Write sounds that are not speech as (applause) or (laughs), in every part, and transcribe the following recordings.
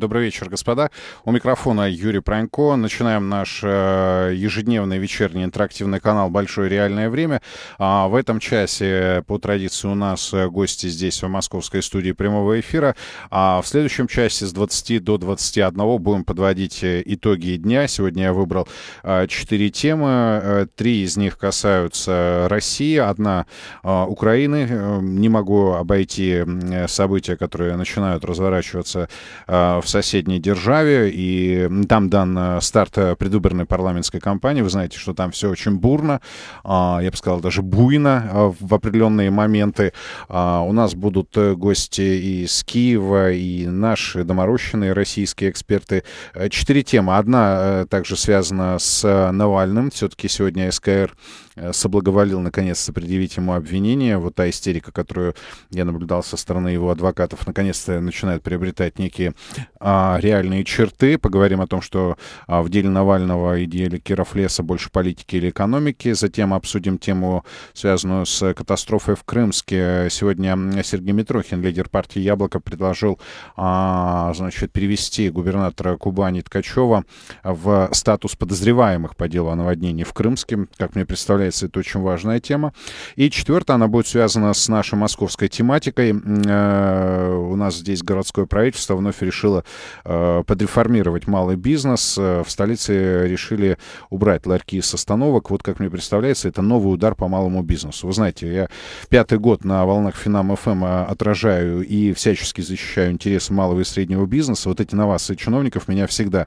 Добрый вечер, господа. У микрофона Юрий Пронько. Начинаем наш э, ежедневный вечерний интерактивный канал «Большое реальное время». А в этом часе, по традиции, у нас э, гости здесь, в московской студии прямого эфира. А в следующем часе с 20 до 21 будем подводить э, итоги дня. Сегодня я выбрал э, темы. Э, три из них касаются России, одна э, Украины. Не могу обойти события, которые начинают разворачиваться э, в соседней державе, и там дан э, старт э, предвыборной парламентской кампании. Вы знаете, что там все очень бурно, а, я бы сказал, даже буйно а, в определенные моменты. А, у нас будут э, гости и из Киева, и наши доморощенные российские эксперты. Четыре темы. Одна также связана с Навальным. Все-таки сегодня СКР Э, соблаговолил наконец-то предъявить ему обвинение. Вот та истерика, которую я наблюдал со стороны его адвокатов, наконец-то начинает приобретать некие а, реальные черты. Поговорим о том, что а, в деле Навального и деле Киров Леса больше политики или экономики. Затем обсудим тему, связанную с катастрофой в Крымске. Сегодня Сергей Митрохин, лидер партии «Яблоко», предложил а, значит, перевести губернатора Кубани Ткачева в статус подозреваемых по делу о наводнении в Крымске. Как мне представляется, обсуждается, это очень важная тема. И четвертое, она будет связана с нашей московской тематикой. Э, у нас здесь городское правительство вновь решило э, подреформировать малый бизнес. Э, в столице решили убрать ларьки с остановок. Вот, как мне представляется, это новый удар по малому бизнесу. Вы знаете, я пятый год на волнах Финам ФМ отражаю и всячески защищаю интересы малого и среднего бизнеса. Вот эти новации чиновников меня всегда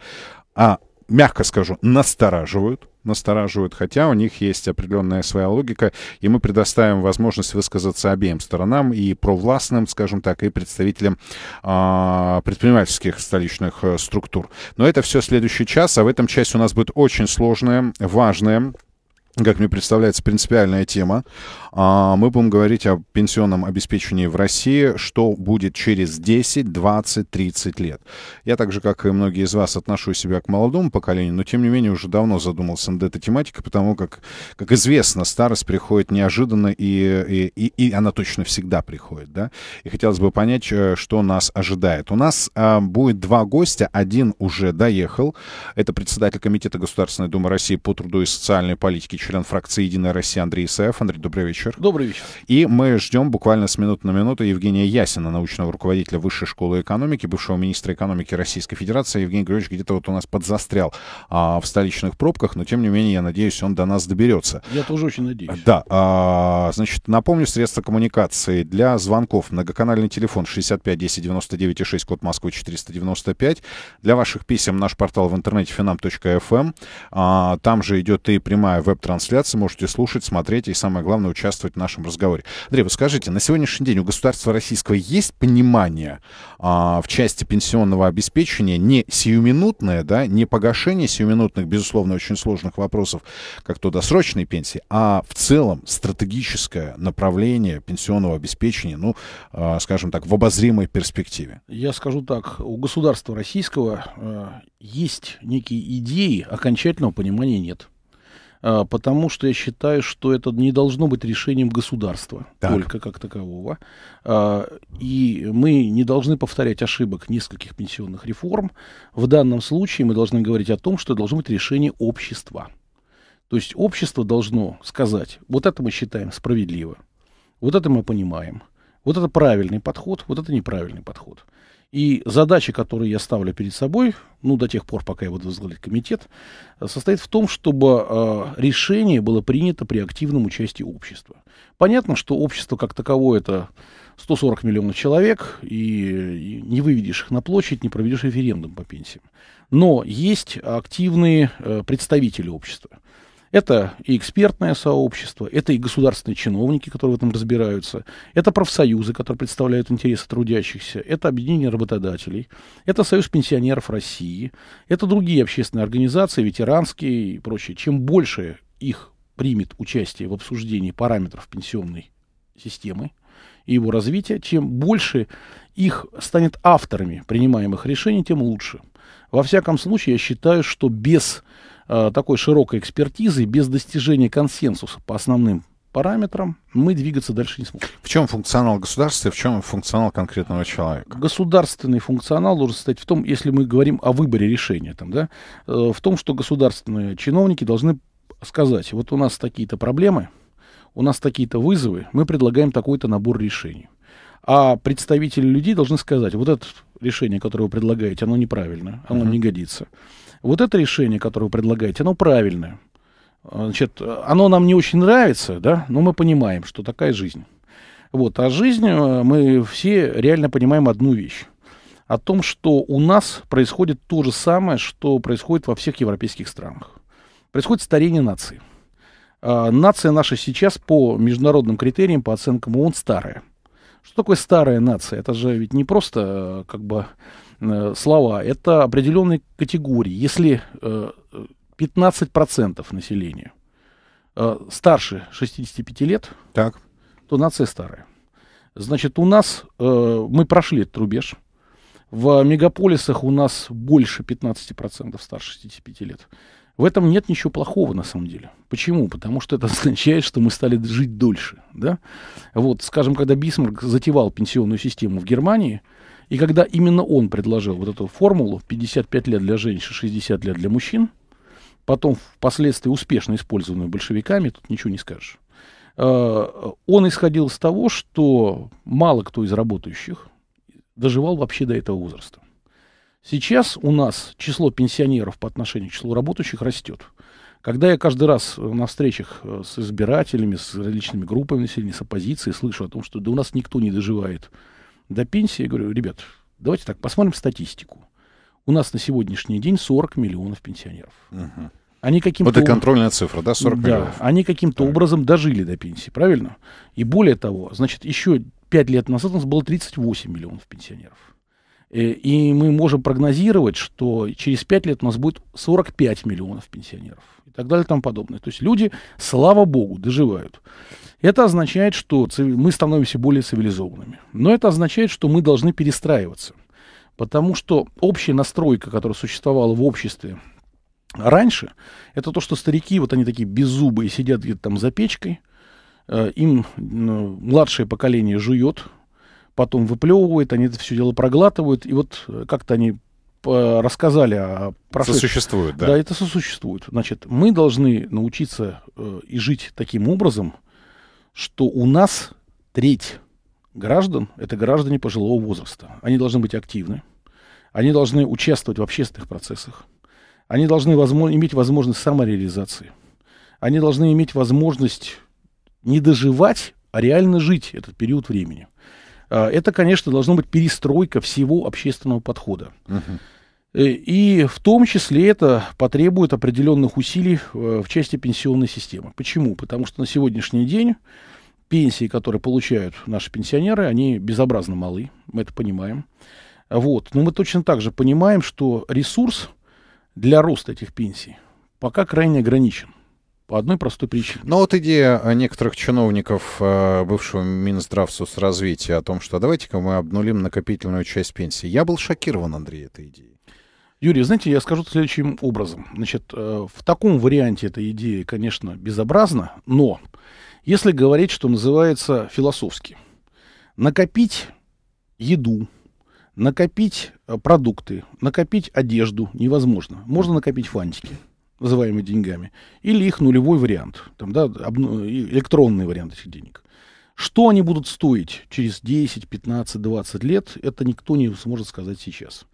а мягко скажу, настораживают настораживают, хотя у них есть определенная своя логика, и мы предоставим возможность высказаться обеим сторонам, и провластным, скажем так, и представителям э, предпринимательских столичных э, структур. Но это все следующий час, а в этом часть у нас будет очень сложная, важная как мне представляется, принципиальная тема. А, мы будем говорить о пенсионном обеспечении в России, что будет через 10, 20, 30 лет. Я так же, как и многие из вас, отношу себя к молодому поколению, но тем не менее уже давно задумался над этой тематикой, потому как, как известно, старость приходит неожиданно, и, и, и, и она точно всегда приходит. Да? И хотелось бы понять, э, что нас ожидает. У нас а, будет два гостя, один уже доехал, это председатель Комитета Государственной Думы России по труду и социальной политике член фракции «Единая Россия» Андрей Исаев. Андрей, добрый вечер. Добрый вечер. И мы ждем буквально с минуты на минуту Евгения Ясина, научного руководителя Высшей школы экономики, бывшего министра экономики Российской Федерации. Евгений Григорьевич где-то вот у нас подзастрял а, в столичных пробках, но тем не менее, я надеюсь, он до нас доберется. Я тоже очень надеюсь. Да. А, значит, напомню, средства коммуникации для звонков. Многоканальный телефон 65 10 99 6, код Москвы 495. Для ваших писем наш портал в интернете finam.fm. Эм. А, там же идет и прямая веб-трансляция трансляции, можете слушать, смотреть и, самое главное, участвовать в нашем разговоре. Андрей, вы скажите, на сегодняшний день у государства российского есть понимание а, в части пенсионного обеспечения, не сиюминутное, да, не погашение сиюминутных, безусловно, очень сложных вопросов, как то досрочной пенсии, а в целом стратегическое направление пенсионного обеспечения, ну, а, скажем так, в обозримой перспективе? Я скажу так, у государства российского а, есть некие идеи, окончательного понимания нет. А, потому что я считаю, что это не должно быть решением государства так. только как такового. А, и мы не должны повторять ошибок нескольких пенсионных реформ. В данном случае мы должны говорить о том, что должно быть решение общества. То есть общество должно сказать, вот это мы считаем справедливо, вот это мы понимаем, вот это правильный подход, вот это неправильный подход. И задача, которую я ставлю перед собой, ну, до тех пор, пока я буду возглавлять комитет, э, состоит в том, чтобы э, решение было принято при активном участии общества. Понятно, что общество как таковое это 140 миллионов человек, и, и не выведешь их на площадь, не проведешь референдум по пенсиям. Но есть активные э, представители общества. Это и экспертное сообщество, это и государственные чиновники, которые в этом разбираются, это профсоюзы, которые представляют интересы трудящихся, это объединение работодателей, это Союз пенсионеров России, это другие общественные организации, ветеранские и прочее. Чем больше их примет участие в обсуждении параметров пенсионной системы и его развития, чем больше их станет авторами принимаемых решений, тем лучше. Во всяком случае, я считаю, что без Э, такой широкой экспертизой, без достижения консенсуса по основным параметрам, мы двигаться дальше не сможем. В чем функционал государства в чем функционал конкретного человека? Государственный функционал должен состоять в том, если мы говорим о выборе решения, там, да, э, в том, что государственные чиновники должны сказать, вот у нас такие-то проблемы, у нас такие-то вызовы, мы предлагаем такой-то набор решений. А представители людей должны сказать, вот это решение, которое вы предлагаете, оно неправильно, оно uh-huh. не годится. Вот это решение, которое вы предлагаете, оно правильное. А, значит, оно нам не очень нравится, да, но мы понимаем, что такая жизнь. Вот, а жизнь, э, мы все реально понимаем одну вещь. О том, что у нас происходит то же самое, что происходит во всех европейских странах. Происходит старение нации. А, нация наша сейчас по международным критериям, по оценкам ООН, старая. Что такое старая нация? Это же ведь не просто э, как бы Э, слова. Это определенные категории. Если э, 15% населения э, старше 65 лет, так. то нация старая. Значит, у нас э, мы прошли этот рубеж. В мегаполисах у нас больше 15% старше 65 лет. В этом нет ничего плохого, на самом деле. Почему? Потому что это (laughs) означает, что мы стали жить дольше. Да? Вот, скажем, когда Бисмарк затевал пенсионную систему в Германии, и когда именно он предложил вот эту формулу 55 лет для женщин, 60 лет для мужчин, потом впоследствии успешно использованную большевиками, тут ничего не скажешь, э, он исходил из того, что мало кто из работающих доживал вообще до этого возраста. Сейчас у нас число пенсионеров по отношению к числу работающих растет. Когда я каждый раз на встречах э, с избирателями, с различными группами населения, с оппозицией слышу о том, что да у нас никто не доживает до пенсии, я говорю, ребят, давайте так, посмотрим статистику. У нас на сегодняшний день 40 миллионов пенсионеров. Угу. Они каким-то... Вот это контрольная цифра, да, 40 да, миллионов? они каким-то образом дожили до пенсии, правильно? И более того, значит, еще 5 лет назад у нас было 38 миллионов пенсионеров. Э, и мы можем прогнозировать, что через 5 лет у нас будет 45 миллионов пенсионеров и так далее и тому подобное. То есть люди, слава богу, доживают. Это означает, что мы становимся более цивилизованными. Но это означает, что мы должны перестраиваться. Потому что общая настройка, которая существовала в обществе раньше, это то, что старики, вот они такие беззубые, сидят где-то там за печкой, э, им младшее поколение жует, потом выплевывает, они это все дело проглатывают, и вот э, как-то они э, рассказали о процессе. Сосуществует, да. Да, это сосуществует. Значит, мы должны научиться э, и жить таким образом, что у нас треть граждан — это граждане пожилого возраста. Они должны быть активны, они должны участвовать в общественных процессах, они должны возможно, иметь возможность самореализации, они должны иметь возможность не доживать, а реально жить этот период времени. А, это, конечно, должна быть перестройка всего общественного подхода. Э, и в том числе это потребует определенных усилий э, в части пенсионной системы. Почему? Потому что на сегодняшний день пенсии, которые получают наши пенсионеры, они безобразно малы, мы это понимаем. Вот. Но мы точно так же понимаем, что ресурс для роста этих пенсий пока крайне ограничен. По одной простой причине. Но ну, вот идея э, некоторых чиновников э, бывшего Минздрав соцразвития о том, что давайте-ка мы обнулим накопительную часть пенсии. Я был шокирован, Андрей, этой идеей. Юрий, знаете, я скажу следующим образом. Значит, э, в таком варианте эта идея, конечно, безобразна, но если говорить, что называется, философски, накопить еду, накопить продукты, накопить одежду невозможно. Можно накопить фантики называемые деньгами, или их нулевой вариант, там, да, электронный вариант этих денег. Что они будут стоить через 10, 15, 20 лет, это никто не сможет сказать сейчас.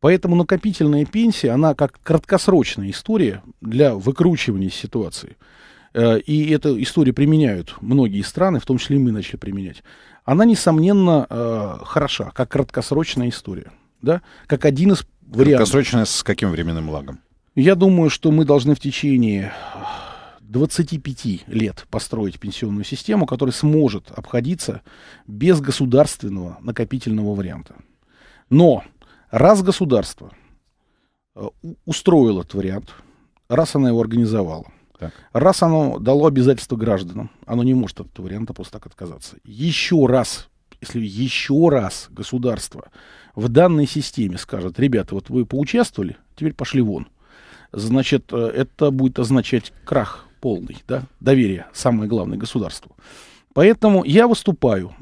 Поэтому накопительная пенсия, она как краткосрочная история для выкручивания ситуации. Э, и эту историю применяют многие страны, в том числе и мы начали применять. Она, несомненно, э, хороша, как краткосрочная история. Да? Как один из вариантов. Краткосрочная с каким временным лагом? Я думаю, что мы должны в течение 25 лет построить пенсионную систему, которая сможет обходиться без государственного накопительного варианта. Но раз государство э, устроило этот вариант, раз оно его организовало, так. раз оно дало обязательство гражданам, оно не может от этого варианта просто так отказаться. Еще раз, если еще раз государство в данной системе скажет, ребята, вот вы поучаствовали, теперь пошли вон значит, э, это будет означать крах полный, да, доверие, самое главное, государству. Поэтому я выступаю.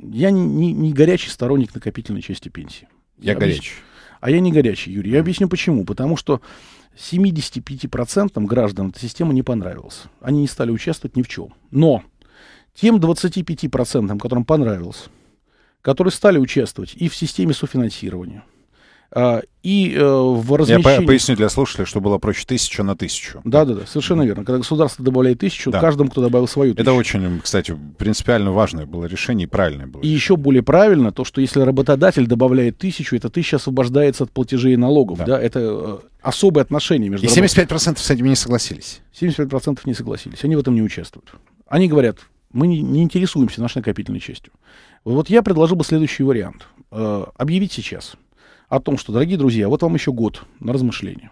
Я не, не, не горячий сторонник накопительной части пенсии. Я, я горячий. А я не горячий, Юрий. Я объясню почему. Потому что 75% граждан эта система не понравилась. Они не стали участвовать ни в чем. Но тем 25%, которым понравилось, которые стали участвовать и в системе софинансирования, а, и э, в размещении... Я поясню для слушателей, что было проще тысяча на тысячу. Да-да-да, совершенно верно. Когда государство добавляет тысячу, да. каждому, кто добавил свою тысячу. Это очень, кстати, принципиально важное было решение и правильное было. И еще более правильно то, что если работодатель добавляет тысячу, эта тысяча освобождается от платежей и налогов. Да. Да? Это э, особые отношения между... И 75% с этим не согласились. 75% не согласились. Они в этом не участвуют. Они говорят, мы не, интересуемся нашей накопительной частью. Вот я предложил бы следующий вариант. Э, объявить сейчас о том, что, дорогие друзья, вот вам еще год на размышление.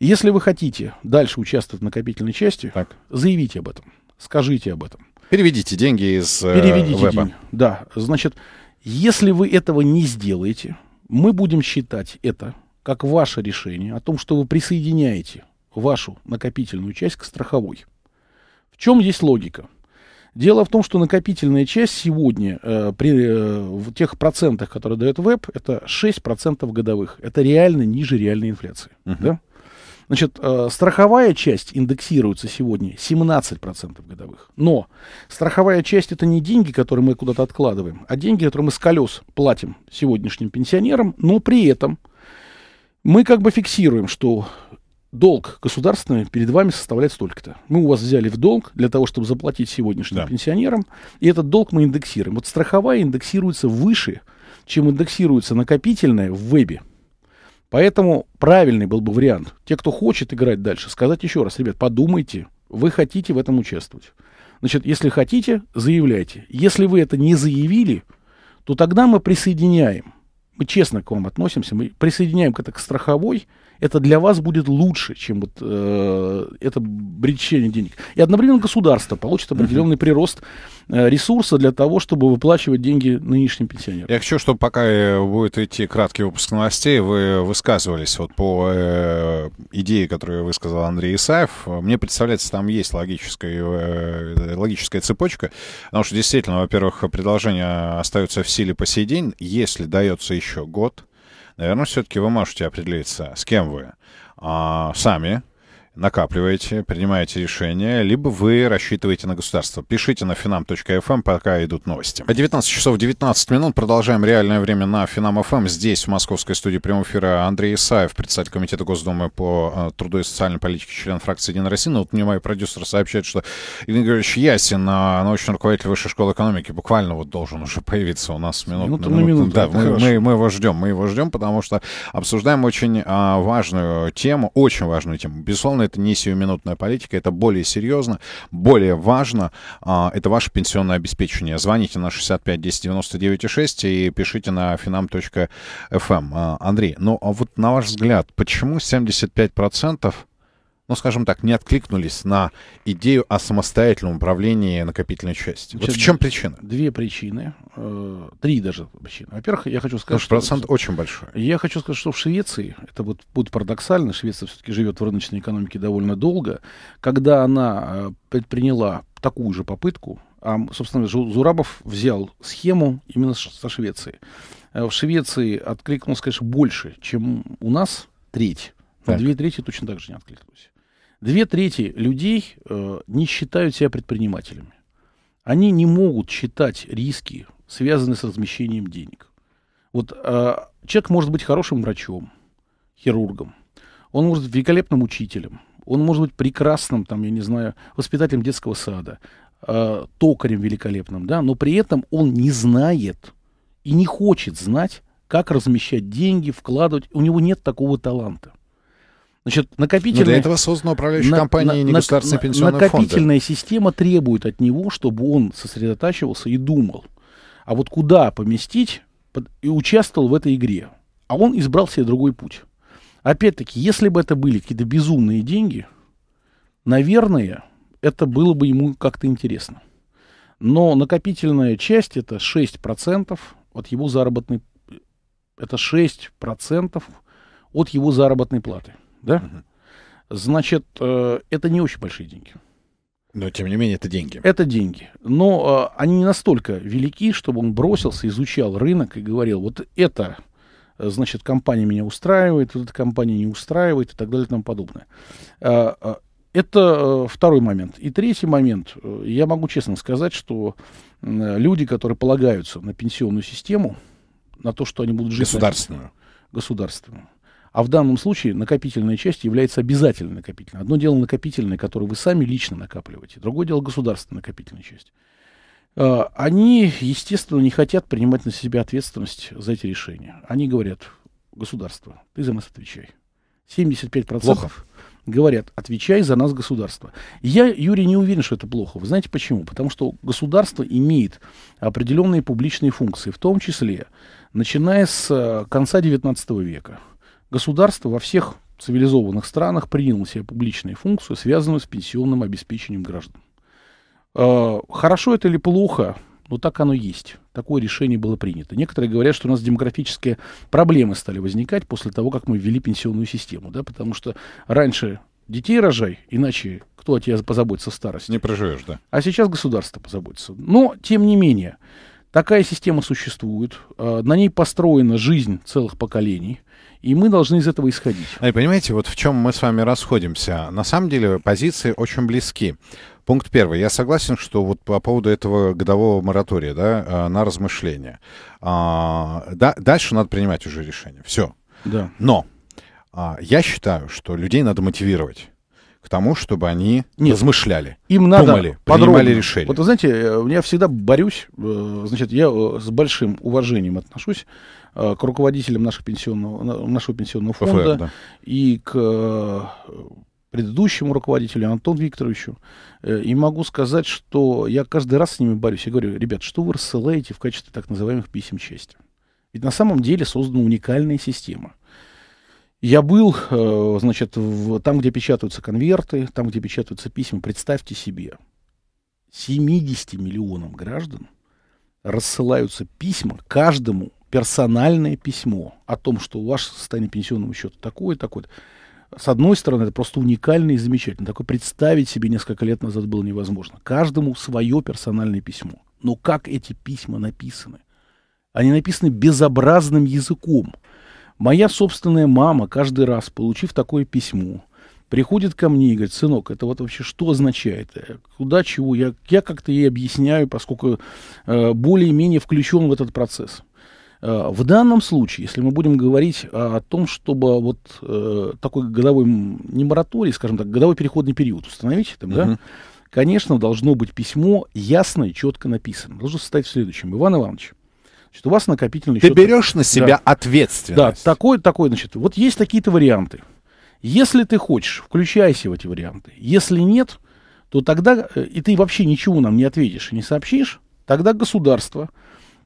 Если вы хотите дальше участвовать в накопительной части, так. заявите об этом, скажите об этом. Переведите деньги из э, Переведите веба. Деньги. Да, значит, если вы этого не сделаете, мы будем считать это как ваше решение о том, что вы присоединяете вашу накопительную часть к страховой. В чем есть логика? Дело в том, что накопительная часть сегодня э, при э, в тех процентах, которые дает веб, это 6% годовых. Это реально ниже реальной инфляции. Uh-huh. Да? Значит, э, страховая часть индексируется сегодня 17% годовых. Но страховая часть это не деньги, которые мы куда-то откладываем, а деньги, которые мы с колес платим сегодняшним пенсионерам, но при этом мы как бы фиксируем, что долг государственный перед вами составляет столько-то. Мы у вас взяли в долг для того, чтобы заплатить сегодняшним да. пенсионерам, и этот долг мы индексируем. Вот страховая индексируется выше, чем индексируется накопительная в вебе. Поэтому правильный был бы вариант. Те, кто хочет играть дальше, сказать еще раз, ребят, подумайте, вы хотите в этом участвовать. Значит, если хотите, заявляйте. Если вы это не заявили, то тогда мы присоединяем. Мы честно к вам относимся, мы присоединяем это к страховой, это для вас будет лучше, чем вот э, это бречение денег. И одновременно государство получит определенный прирост э, ресурса для того, чтобы выплачивать деньги нынешним пенсионерам. Я хочу, чтобы пока э, будет идти краткий выпуск новостей, вы высказывались вот по э, идее, которую высказал Андрей Исаев. Мне представляется, там есть логическая, э, логическая цепочка, потому что действительно, во-первых, предложения остаются в силе по сей день, если дается еще год, наверное, все-таки вы можете определиться, с кем вы. А, сами, накапливаете, принимаете решение, либо вы рассчитываете на государство. Пишите на finam.fm, эм, пока идут новости. 19 часов 19 минут. Продолжаем реальное время на Финам.фм. Эм. Здесь, в московской студии прямого эфира, Андрей Исаев, председатель Комитета Госдумы по э, труду и социальной политике, член фракции «Единая Россия». Ну, вот мне мой продюсер сообщает, что Игорь Григорьевич Ясин, а, научный руководитель Высшей школы экономики, буквально вот должен уже появиться у нас минут, минуту на минуту. Да, мы, мы, мы его ждем, мы его ждем, потому что обсуждаем очень а, важную тему, очень важную тему. Безусловно, это не сиюминутная политика, это более серьезно, более важно. А, это ваше пенсионное обеспечение. Звоните на 65 10 99 6 и пишите на finam.fm. Эм. А, Андрей, ну а вот на ваш взгляд, почему 75% ну, скажем так, не откликнулись на идею о самостоятельном управлении накопительной частью? вот в чем причина? Две причины, э, три даже причины. Во-первых, я хочу сказать... Потому что процент что, очень большой. Я хочу сказать, что в Швеции, это вот будет парадоксально, Швеция все-таки живет в рыночной экономике довольно долго, когда она э, предприняла такую же попытку, а, собственно, Зурабов взял схему именно со Швеции. Э, в Швеции откликнулось, конечно, больше, чем у нас треть. Но две трети точно так же не откликнулись. Две трети людей э, не считают себя предпринимателями. Они не могут считать риски, связанные с размещением денег. Вот э, человек может быть хорошим врачом, хирургом, он может быть великолепным учителем, он может быть прекрасным, там, я не знаю, воспитателем детского сада, э, токарем великолепным, да, но при этом он не знает и не хочет знать, как размещать деньги, вкладывать. У него нет такого таланта. Значит, накопительная... Но для этого создана управляющая компания на, и негосударственные на, пенсионные Накопительная фонды. система требует от него, чтобы он сосредотачивался и думал. А вот куда поместить под, и участвовал в этой игре. А он избрал себе другой путь. Опять-таки, если бы это были какие-то безумные деньги, наверное, это было бы ему как-то интересно. Но накопительная часть это 6% от его заработной э, это 6% от его заработной платы да? Значит, э, это не очень большие деньги. Но, тем не менее, это деньги. Это деньги. Но э, они не настолько велики, чтобы он бросился, изучал рынок и говорил, вот это, э, значит, компания меня устраивает, вот эта компания не устраивает и так далее и тому подобное. это второй момент. И третий момент. Я могу честно сказать, что люди, которые полагаются на пенсионную систему, на то, что они будут жить... Государственную. На... Государственную. А в данном случае накопительная часть является обязательной накопительной. Одно дело накопительная, которую вы сами лично накапливаете, другое дело государственная накопительная часть. А, они, естественно, не хотят принимать на себя ответственность за эти решения. Они говорят, государство, ты за нас отвечай. 75% плохо. говорят, отвечай за нас государство. Я, Юрий, не уверен, что это плохо. Вы знаете почему? Потому что государство имеет определенные публичные функции, в том числе, начиная с э, конца XIX века – Государство во всех цивилизованных странах приняло себе публичные функции, связанные с пенсионным обеспечением граждан. А, хорошо это или плохо, но так оно есть. Такое решение было принято. Некоторые говорят, что у нас демографические проблемы стали возникать после того, как мы ввели пенсионную систему, да, потому что раньше детей рожай, иначе кто о тебе позаботится в старости? Не проживешь, да. А сейчас государство позаботится. Но, тем не менее, такая система существует, а, на ней построена жизнь целых поколений, и мы должны из этого исходить. И понимаете, вот в чем мы с вами расходимся. На самом деле позиции очень близки. Пункт первый. Я согласен, что вот по поводу этого годового моратория да, э, на размышления. А, да, дальше надо принимать уже решение. Все. Да. Но а, я считаю, что людей надо мотивировать к тому, чтобы они Нет. размышляли, им надо думали, подробно. принимали решения. Вот, вы знаете, э, я всегда борюсь, э, значит, я э, с большим уважением отношусь к руководителям нашего пенсионного, нашего пенсионного фонда ФФР, да. и к предыдущему руководителю Антону Викторовичу. И могу сказать, что я каждый раз с ними борюсь. Я говорю, ребят, что вы рассылаете в качестве так называемых писем чести? Ведь на самом деле создана уникальная система – я был, э, значит, в, там, где печатаются конверты, там, где печатаются письма, представьте себе, 70 миллионам граждан рассылаются письма, каждому персональное письмо о том, что у вас состояние пенсионного счета такое, такое. С одной стороны, это просто уникально и замечательно. Такое представить себе несколько лет назад было невозможно. Каждому свое персональное письмо. Но как эти письма написаны? Они написаны безобразным языком – Моя собственная мама каждый раз, получив такое письмо, приходит ко мне и говорит, сынок, это вот вообще что означает? Э, куда, чего? Я, я как-то ей объясняю, поскольку э, более-менее включен в этот процесс. Э, в данном случае, если мы будем говорить о, о том, чтобы вот э, такой годовой, не мораторий, скажем так, годовой переходный период установить, там, угу. да, конечно, должно быть письмо ясно и четко написано. Должно состоять в следующем. Иван Иванович, э, Значит, у вас накопительный Ты берешь на себя да. ответственность. Да, такой, такой, значит, вот есть такие-то варианты. Если ты хочешь, включайся в эти варианты. Если нет, то тогда, э, и ты вообще ничего нам не ответишь и не сообщишь, тогда государство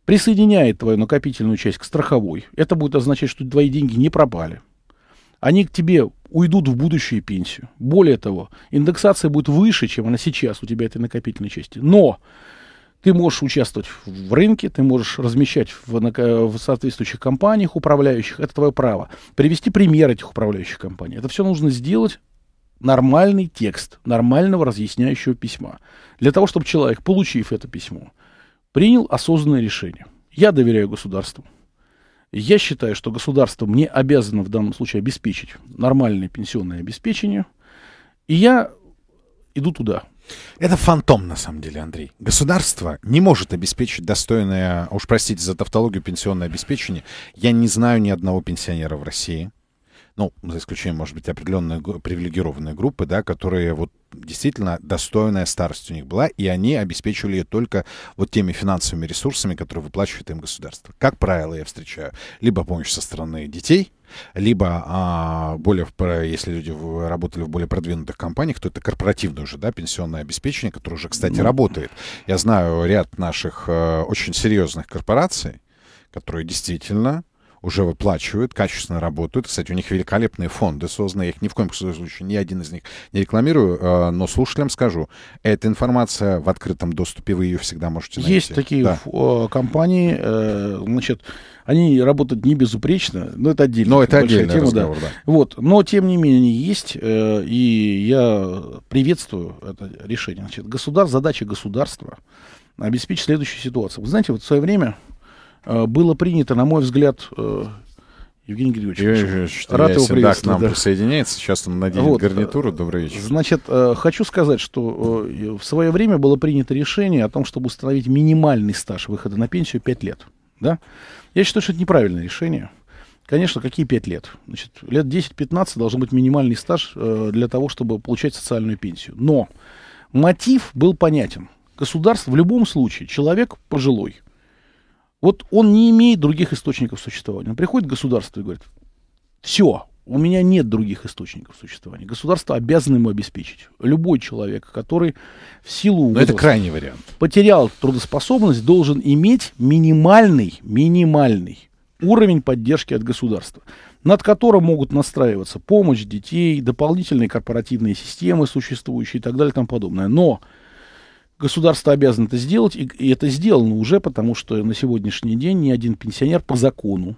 присоединяет твою накопительную часть к страховой. Это будет означать, что твои деньги не пропали. Они к тебе уйдут в будущую пенсию. Более того, индексация будет выше, чем она сейчас у тебя этой накопительной части. Но ты можешь участвовать в рынке, ты можешь размещать в, в соответствующих компаниях управляющих, это твое право. Привести пример этих управляющих компаний. Это все нужно сделать нормальный текст, нормального разъясняющего письма. Для того, чтобы человек, получив это письмо, принял осознанное решение. Я доверяю государству. Я считаю, что государство мне обязано в данном случае обеспечить нормальное пенсионное обеспечение. И я иду туда. Это фантом, на самом деле, Андрей. Государство не может обеспечить достойное, а уж простите за тавтологию, пенсионное обеспечение. Я не знаю ни одного пенсионера в России, ну, за исключением, может быть, определенной привилегированной группы, да, которые вот действительно достойная старость у них была, и они обеспечивали ее только вот теми финансовыми ресурсами, которые выплачивает им государство. Как правило, я встречаю либо помощь со стороны детей, либо а, более, если люди работали в более продвинутых компаниях, то это корпоративное уже, да, пенсионное обеспечение, которое уже, кстати, ну. работает. Я знаю ряд наших э, очень серьезных корпораций, которые действительно уже выплачивают, качественно работают. Кстати, у них великолепные фонды созданы. Я их ни в коем случае, ни один из них не рекламирую, э, но слушателям скажу. Эта информация в открытом доступе, вы ее всегда можете найти. Есть такие да. Э, компании, э, значит, они работают не безупречно, но это отдельно. Но это отдельная тема, разговор, да. да. Вот, но тем не менее они есть, и я приветствую это решение. Значит, государ, задача государства обеспечить следующую ситуацию. Вы знаете, вот в свое время Э, было принято, на мой взгляд, э, Евгений Григорьевич. Григорьевич рад его приветствовать. к нам да. присоединяется. Сейчас он наденет вот, э, гарнитуру. Добрый вечер. Значит, хочу сказать, что в свое время было принято решение о том, чтобы установить минимальный стаж выхода на пенсию 5 лет. Да? Я считаю, что это неправильное решение. Конечно, какие 5 лет? Значит, лет 10-15 должен быть минимальный стаж для того, чтобы получать социальную пенсию. Но мотив был понятен. Государство в любом случае, человек пожилой – вот он не имеет других источников существования. Он приходит к государству и говорит, все, у меня нет других источников существования. Государство обязано ему обеспечить. Любой человек, который в силу Но это крайний вариант. потерял трудоспособность, должен иметь минимальный, минимальный уровень поддержки от государства, над которым могут настраиваться помощь детей, дополнительные корпоративные системы существующие и так далее и тому подобное. Но Государство обязано это сделать, и, и это сделано уже, потому что на сегодняшний день ни один пенсионер по закону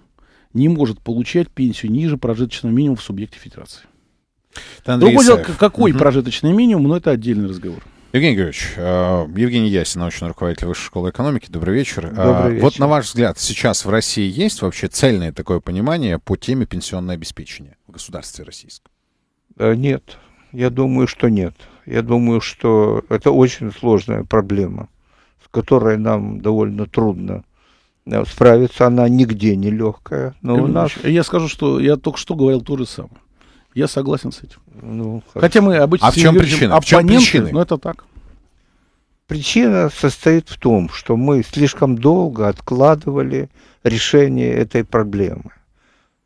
не может получать пенсию ниже прожиточного минимума в субъекте федерации. Другое дело, какой угу. прожиточный минимум, но это отдельный разговор. Евгений Георгиевич, э, Евгений Ясин, научный руководитель Высшей школы экономики. Добрый вечер. Э, Добрый вечер. Вот на ваш взгляд, сейчас в России есть вообще цельное такое понимание по теме пенсионного обеспечения в государстве российском? Э, нет. Я думаю, что нет. Я думаю, что это очень сложная проблема, с которой нам довольно трудно э, справиться. Она нигде не легкая. Но у нас... Я скажу, что я только что говорил то же самое. Я согласен с этим. Ну, Хотя мы обычно... А в чем причина? А в чем причина? Но это так. Причина состоит в том, что мы слишком долго откладывали решение этой проблемы.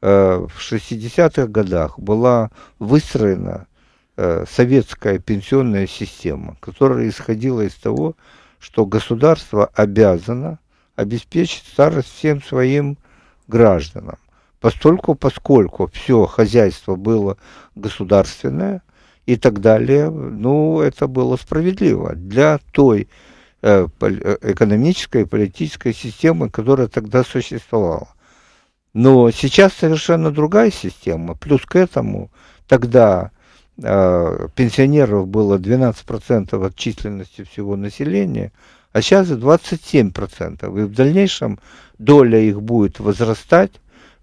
Э, в 60-х годах была выстроена Э, советская пенсионная система, которая исходила из того, что государство обязано обеспечить старость всем своим гражданам. Постольку, поскольку все хозяйство было государственное и так далее, ну, это было справедливо для той э, э, экономической и политической системы, которая тогда существовала. Но сейчас совершенно другая система. Плюс к этому тогда а, пенсионеров было 12% от численности всего населения, а сейчас 27%. И в дальнейшем доля их будет возрастать,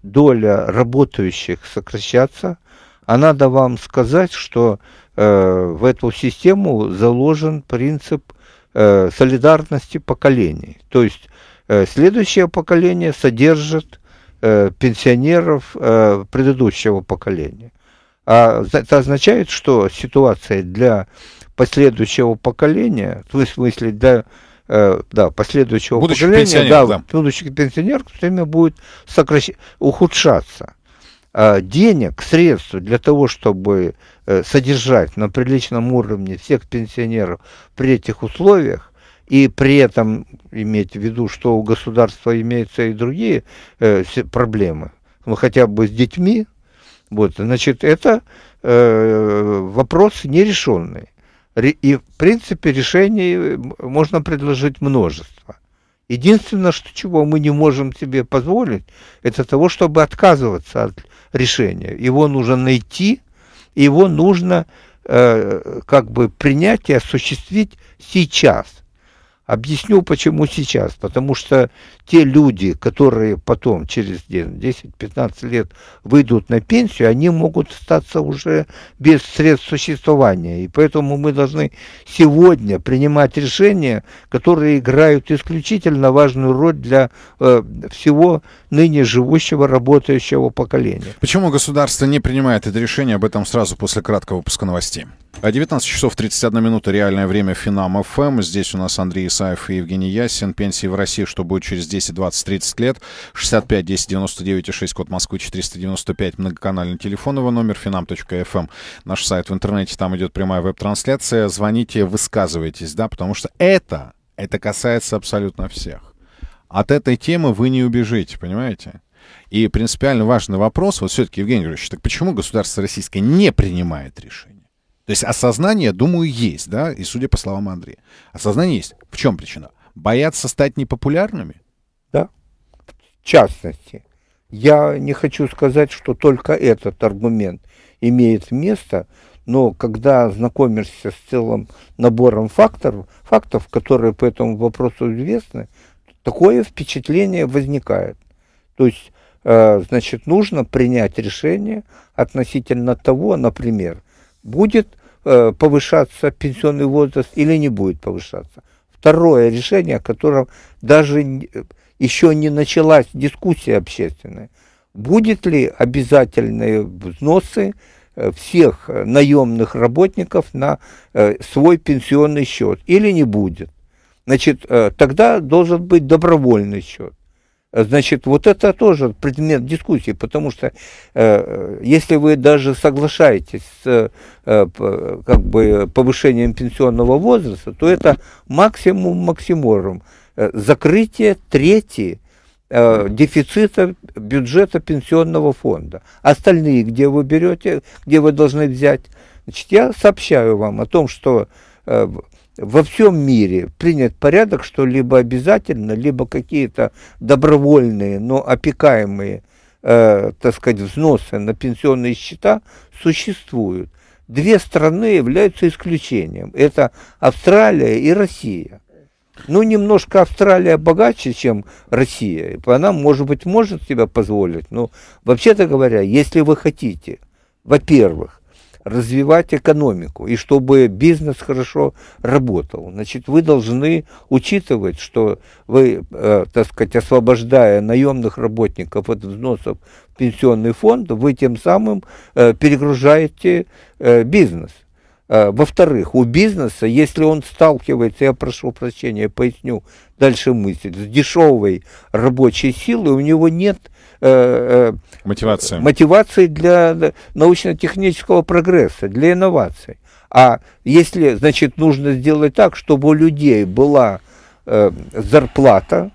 доля работающих сокращаться. А надо вам сказать, что э, в эту систему заложен принцип э, солидарности поколений. То есть э, следующее поколение содержит э, пенсионеров э, предыдущего поколения. А это означает, что ситуация для последующего поколения, в смысле для э, да, последующего будущих поколения, да, да. будущих пенсионеров, все время будет сокращ... ухудшаться. А денег, средств для того, чтобы э, содержать на приличном уровне всех пенсионеров при этих условиях, и при этом иметь в виду, что у государства имеются и другие э, проблемы, ну, хотя бы с детьми, вот, значит, это э, вопрос нерешенный. И, в принципе, решений э, можно предложить множество. Единственное, что, чего мы не можем себе позволить, это того, чтобы отказываться от решения. Его нужно найти, его нужно э, как бы принять и осуществить сейчас – Объясню, почему сейчас. Потому что те люди, которые потом через 10-15 лет выйдут на пенсию, они могут остаться уже без средств существования. И поэтому мы должны сегодня принимать решения, которые играют исключительно важную роль для э, всего ныне живущего, работающего поколения. Почему государство не принимает это решение? Об этом сразу после краткого выпуска новостей. 19 а часов 31 минута, реальное время Финам ФМ. Эм. Здесь у нас Андрей Исаев и Евгений Ясин. Пенсии в России, что будет через 10, 20, 30 лет. 65, 10, 99 и 6, код Москвы, 495, многоканальный телефон его номер, finam.fm. Эм. Наш сайт в интернете, там идет прямая веб-трансляция. Звоните, высказывайтесь, да, потому что это, это касается абсолютно всех. От этой темы вы не убежите, понимаете? И принципиально важный вопрос, вот все-таки, Евгений Григорьевич, так почему государство российское не принимает решение? То есть осознание, думаю, есть, да, и судя по словам Андрея. Осознание есть. В чем причина? Боятся стать непопулярными? Да. В частности, я не хочу сказать, что только этот аргумент имеет место, но когда знакомишься с целым набором факторов, фактов, которые по этому вопросу известны, такое впечатление возникает. То есть, э, значит, нужно принять решение относительно того, например, будет э, повышаться пенсионный возраст или не будет повышаться. Второе решение, о котором даже э, еще не началась дискуссия общественная. Будет ли обязательные взносы э, всех наемных работников на э, свой пенсионный счет или не будет? Значит, тогда должен быть добровольный счет. Значит, вот это тоже предмет дискуссии, потому что э, если вы даже соглашаетесь с э, как бы повышением пенсионного возраста, то это максимум максиморум. Э, закрытие трети э, дефицита бюджета пенсионного фонда. Остальные, где вы берете, где вы должны взять. Значит, я сообщаю вам о том, что э, во всем мире принят порядок, что либо обязательно, либо какие-то добровольные, но опекаемые, э, так сказать, взносы на пенсионные счета существуют. Две страны являются исключением. Это Австралия и Россия. Ну, немножко Австралия богаче, чем Россия. Она, может быть, может себе позволить. Но, вообще-то говоря, если вы хотите, во-первых, развивать экономику и чтобы бизнес хорошо работал. Значит, вы должны учитывать, что вы, э, так сказать, освобождая наемных работников от взносов в пенсионный фонд, вы тем самым э, перегружаете э, бизнес. Э, во-вторых, у бизнеса, если он сталкивается, я прошу прощения, поясню дальше мысль, с дешевой рабочей силой, у него нет Э, э, мотивация. мотивации для научно-технического прогресса, для инноваций. А если, значит, нужно сделать так, чтобы у людей была э, зарплата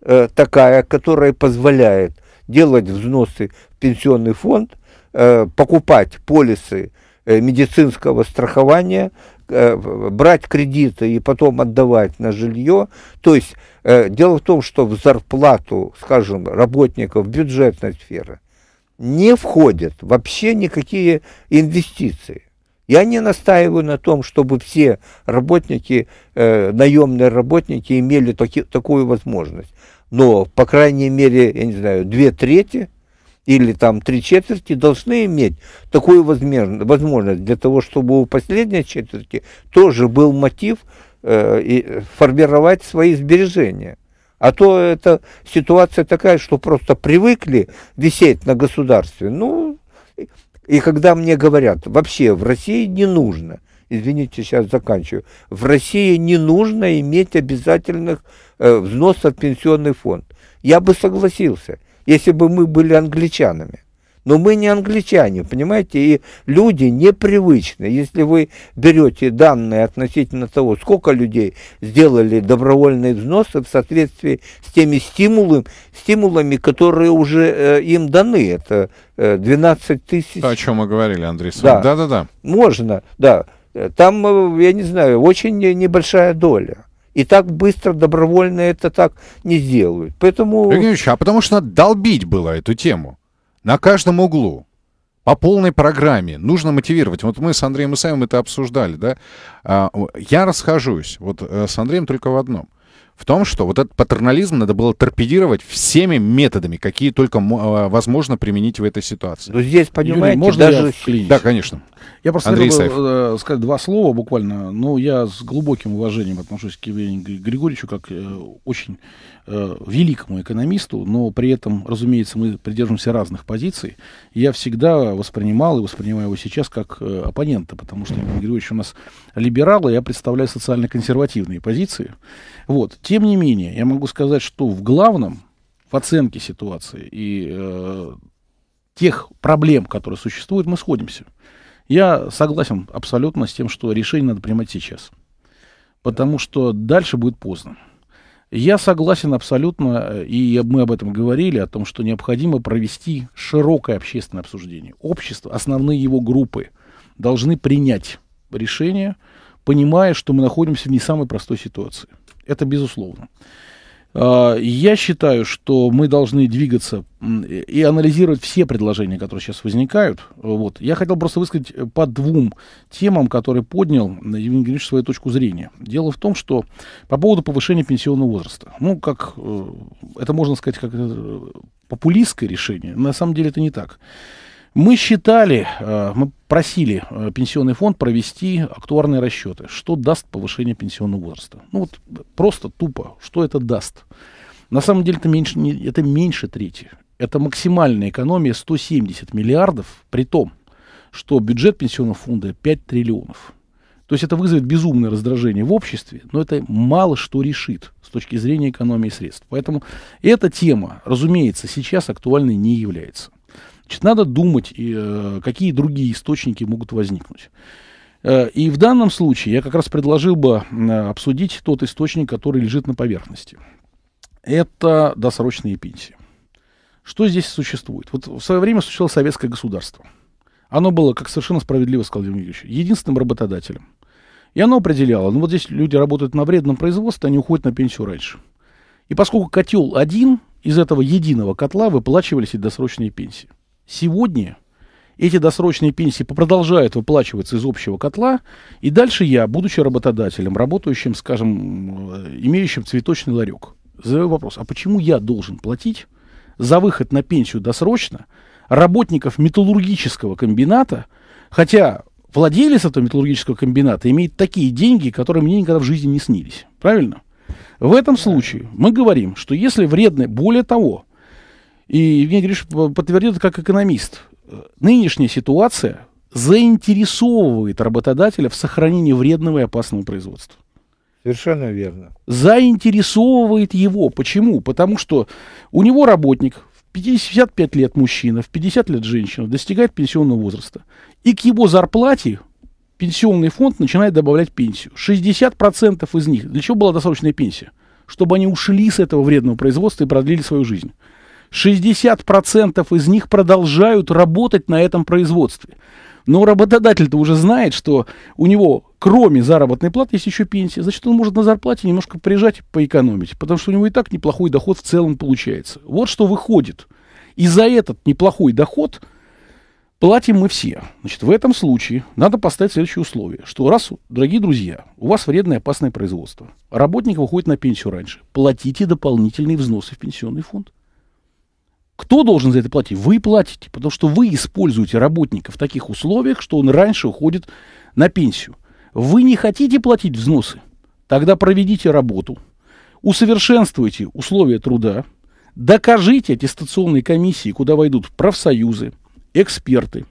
э, такая, которая позволяет делать взносы в пенсионный фонд, э, покупать полисы э, медицинского страхования, э, брать кредиты и потом отдавать на жилье. То есть Э, дело в том, что в зарплату, скажем, работников бюджетной сферы не входят вообще никакие инвестиции. Я не настаиваю на том, чтобы все работники, э, наемные работники имели таки, такую возможность. Но, по крайней мере, я не знаю, две трети или там три четверти должны иметь такую возможность для того, чтобы у последней четверти тоже был мотив Э, и формировать свои сбережения. А то эта ситуация такая, что просто привыкли висеть на государстве. Ну, и когда мне говорят, вообще в России не нужно, извините, сейчас заканчиваю, в России не нужно иметь обязательных э, взносов в пенсионный фонд. Я бы согласился, если бы мы были англичанами. Но мы не англичане, понимаете, и люди непривычны. Если вы берете данные относительно того, сколько людей сделали добровольные взносы в соответствии с теми стимулами, стимулами которые уже э, им даны, это э, 12 тысяч. О чем мы говорили, Андрей Сан. Да. да, да, да. Можно, да. Там, э, я не знаю, очень небольшая доля. И так быстро, добровольно это так не сделают. Поэтому... Евгений Ильич, а потому что надо долбить было эту тему на каждом углу, по полной программе нужно мотивировать. Вот мы с Андреем Исаевым это обсуждали, да. А, я расхожусь вот э, с Андреем только в одном. В том, что вот этот патернализм надо было торпедировать всеми методами, какие только э, возможно применить в этой ситуации. Но ну, здесь, понимаете, Юрий, можно даже... Да, конечно. Я просто Андрей хотел э, сказать два слова буквально. Ну, я с глубоким уважением отношусь к Евгению Григорьевичу как э, очень э, великому экономисту, но при этом, разумеется, мы придерживаемся разных позиций. Я всегда воспринимал и воспринимаю его сейчас как э, оппонента, потому что Евгений Григорьевич у нас либерал, и я представляю социально-консервативные позиции. Вот. Тем не менее, я могу сказать, что в главном, в оценке ситуации и э, тех проблем, которые существуют, мы сходимся. Я согласен абсолютно с тем, что решение надо принимать сейчас. Потому что дальше будет поздно. Я согласен абсолютно, э, и мы об этом говорили, о том, что необходимо провести широкое общественное обсуждение. Общество, основные его группы должны принять решение, понимая, что мы находимся в не самой простой ситуации. Это безусловно. А, я считаю, что мы должны двигаться и анализировать все предложения, которые сейчас возникают. Вот. Я хотел просто высказать по двум темам, которые поднял Евгений Григорьевич свою точку зрения. Дело в том, что по поводу повышения пенсионного возраста. Ну, как э, это можно сказать, как э, популистское решение. На самом деле это не так. Мы считали, э, мы просили э, пенсионный фонд провести актуарные расчеты, что даст повышение пенсионного возраста. Ну вот просто тупо, что это даст. На самом деле это меньше, это меньше трети. Это максимальная экономия 170 миллиардов, при том, что бюджет пенсионного фонда 5 триллионов. То есть это вызовет безумное раздражение в обществе, но это мало что решит с точки зрения экономии средств. Поэтому эта тема, разумеется, сейчас актуальной не является. Значит, надо думать, э, какие другие источники могут возникнуть. Э, и в данном случае я как раз предложил бы э, обсудить тот источник, который лежит на поверхности. Это досрочные пенсии. Что здесь существует? Вот в свое время существовало советское государство. Оно было, как совершенно справедливо сказал Владимир Юрьевич, единственным работодателем. И оно определяло, ну вот здесь люди работают на вредном производстве, они уходят на пенсию раньше. И поскольку котел один, из этого единого котла выплачивались и досрочные пенсии сегодня эти досрочные пенсии продолжают выплачиваться из общего котла, и дальше я, будучи работодателем, работающим, скажем, э, имеющим цветочный ларек, задаю вопрос, а почему я должен платить за выход на пенсию досрочно работников металлургического комбината, хотя владелец этого металлургического комбината имеет такие деньги, которые мне никогда в жизни не снились. Правильно? В этом случае мы говорим, что если вредное, более того, и Евгений Гришев подтвердит как экономист. Нынешняя ситуация заинтересовывает работодателя в сохранении вредного и опасного производства. Совершенно верно. Заинтересовывает его. Почему? Потому что у него работник в 55 лет мужчина, в 50 лет женщина достигает пенсионного возраста. И к его зарплате пенсионный фонд начинает добавлять пенсию. 60% из них. Для чего была досрочная пенсия? Чтобы они ушли с этого вредного производства и продлили свою жизнь. 60% из них продолжают работать на этом производстве. Но работодатель-то уже знает, что у него, кроме заработной платы, есть еще пенсия. Значит, он может на зарплате немножко прижать, поэкономить, потому что у него и так неплохой доход в целом получается. Вот что выходит. И за этот неплохой доход платим мы все. Значит, в этом случае надо поставить следующее условие, что раз, дорогие друзья, у вас вредное опасное производство, работник выходит на пенсию раньше, платите дополнительные взносы в пенсионный фонд. Кто должен за это платить? Вы платите, потому что вы используете работника в таких условиях, что он раньше уходит на пенсию. Вы не хотите платить взносы? Тогда проведите работу, усовершенствуйте условия труда, докажите аттестационной комиссии, куда войдут профсоюзы, эксперты,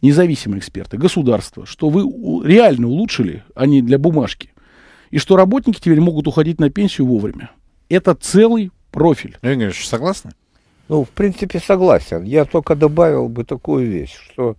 независимые эксперты, государство, что вы реально улучшили, а не для бумажки, и что работники теперь могут уходить на пенсию вовремя. Это целый профиль. Евгений ну, Ильич, согласны? Ну, в принципе, согласен. Я только добавил бы такую вещь, что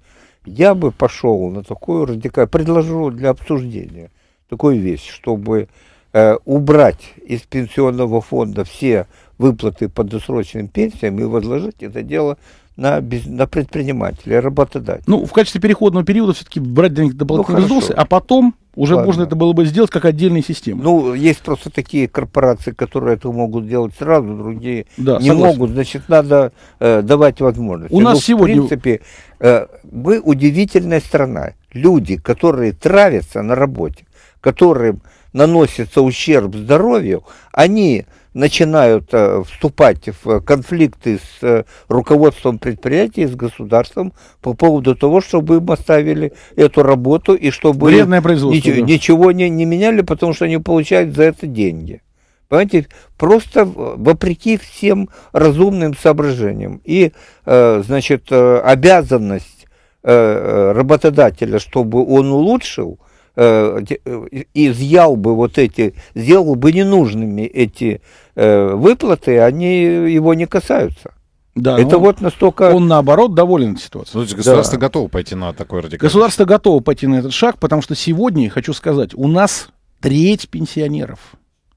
я бы пошел на такую радикальную... Предложу для обсуждения такую вещь, чтобы э, убрать из пенсионного фонда все выплаты по досрочным пенсиям и возложить это дело на, без, на предпринимателя, работодателя. Ну, в качестве переходного периода все-таки брать для них дополнительные ну, взносы, а потом уже Ладно. можно это было бы сделать как отдельная система. Ну, есть просто такие корпорации, которые это могут делать сразу, другие да, не согласен. могут. Значит, надо э, давать возможность. У нас ну, в сегодня... В принципе, э, мы удивительная страна. Люди, которые травятся на работе, которым наносится ущерб здоровью, они начинают э, вступать в конфликты с э, руководством предприятия, с государством по поводу того, чтобы им оставили эту работу и чтобы ничего, да. ничего не, не меняли, потому что они получают за это деньги. Понимаете, просто вопреки всем разумным соображениям. И, э, значит, обязанность работодателя, чтобы он улучшил, изъял бы вот эти, сделал бы ненужными эти Э, выплаты, они его не касаются. Да, это он, ну, вот настолько... Он, наоборот, доволен ситуацией. То есть государство да. готово пойти на такой радикальный Государство готово пойти на этот шаг, потому что сегодня, хочу сказать, у нас треть пенсионеров,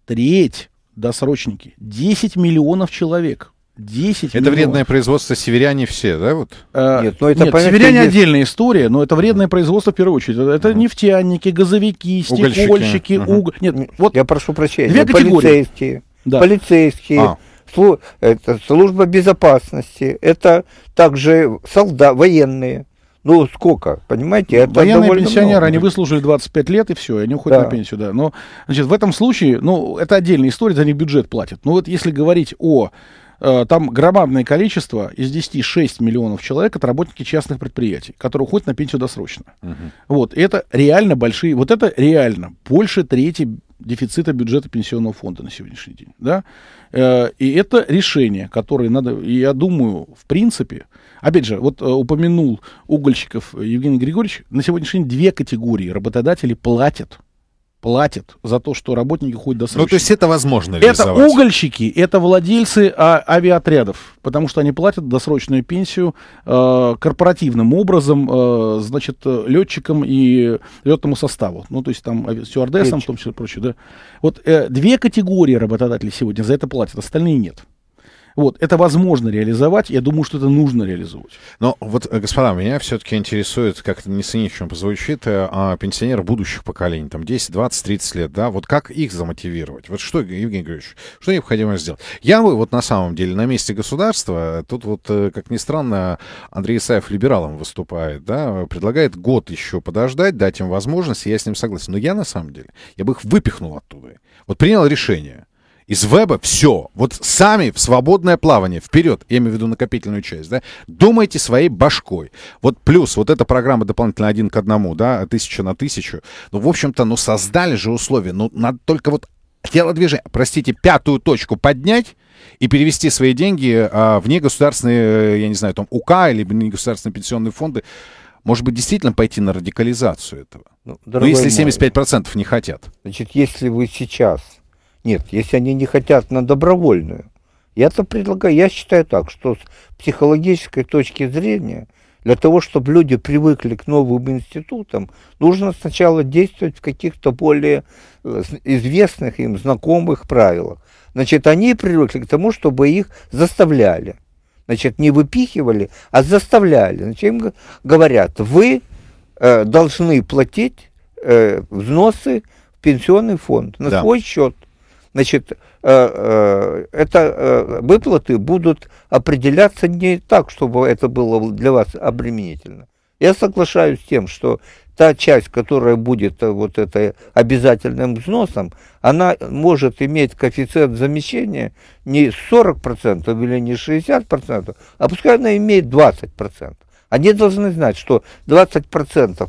треть досрочники, 10 миллионов человек. 10 это миллионов. вредное производство северяне все, да? Вот? А, нет, но ну, это нет понятно, северяне есть... отдельная история, но это вредное производство в первую очередь. Это uh нефтяники, газовики, стекольщики, угольщики. uh Уг... Нет, вот Я прошу прощения, две категории. полицейские да. полицейские, а. слу, это служба безопасности, это также солдат, военные. Ну, сколько, понимаете? Это Военные пенсионеры, много. они выслужили 25 лет, и все, и они уходят да. на пенсию, да. Но, значит, в этом случае, ну, это отдельная история, за них бюджет платит. Но ну, вот если говорить о Э, там громадное количество, из 10 6 миллионов человек, это работники частных предприятий, которые уходят на пенсию досрочно. Угу. Вот, это реально большие, вот это реально больше трети дефицита бюджета пенсионного фонда на сегодняшний день. Да? Э, и это решение, которое надо, я думаю, в принципе, опять же, вот э, упомянул угольщиков Евгений Григорьевич, на сегодняшний день две категории работодатели платят платят за то, что работники ходят до Ну, то есть это возможно реализовать. Это угольщики, это владельцы а, авиаотрядов, потому что они платят досрочную пенсию э, корпоративным образом, э, значит, летчикам и летному составу. Ну, то есть там ави... стюардессам, Летчик. в том числе прочее, да. Вот э, две категории работодателей сегодня за это платят, остальные нет. Вот, это возможно реализовать, я думаю, что это нужно реализовать. Но вот, э, господа, меня все-таки интересует, как это не цинично позвучит, э, а, пенсионеры будущих поколений, там 10, 20, 30 лет, да, вот как их замотивировать? Вот что, Евгений Григорьевич, что необходимо сделать? Я бы вот на самом деле на месте государства, э, тут вот, как ни странно, Андрей Исаев либералом выступает, да, предлагает год еще подождать, дать им возможность, я с ним согласен. Но я на самом деле, я бы их выпихнул оттуда. Вот принял решение, из веба все. Вот сами в свободное плавание, вперед, я имею в виду накопительную часть, да, думайте своей башкой. Вот плюс вот эта программа дополнительно один к одному, да, тысяча на тысячу. Ну, в общем-то, ну, создали же условия. Ну, надо только вот тело телодвижение, простите, пятую точку поднять, и перевести свои деньги а, в негосударственные, э, я не знаю, там УК или негосударственные пенсионные фонды. Может быть, действительно пойти на радикализацию этого? Ну, Но ну, если 75% мой, не хотят. Значит, если вы сейчас нет, если они не хотят на добровольную. Я-то предлагаю, я считаю так, что с психологической точки зрения, для того, чтобы люди привыкли к новым институтам, нужно сначала действовать в каких-то более э, известных им, знакомых правилах. Значит, они привыкли к тому, чтобы их заставляли. Значит, не выпихивали, а заставляли. Значит, им говорят, вы э, должны платить э, взносы в пенсионный фонд на да. свой счет. Значит, э, э, это э, выплаты будут определяться не так, чтобы это было для вас обременительно. Я соглашаюсь с тем, что та часть, которая будет вот этой обязательным взносом, она может иметь коэффициент замещения не 40% или не 60%, а пускай она имеет 20%. Они должны знать, что 20%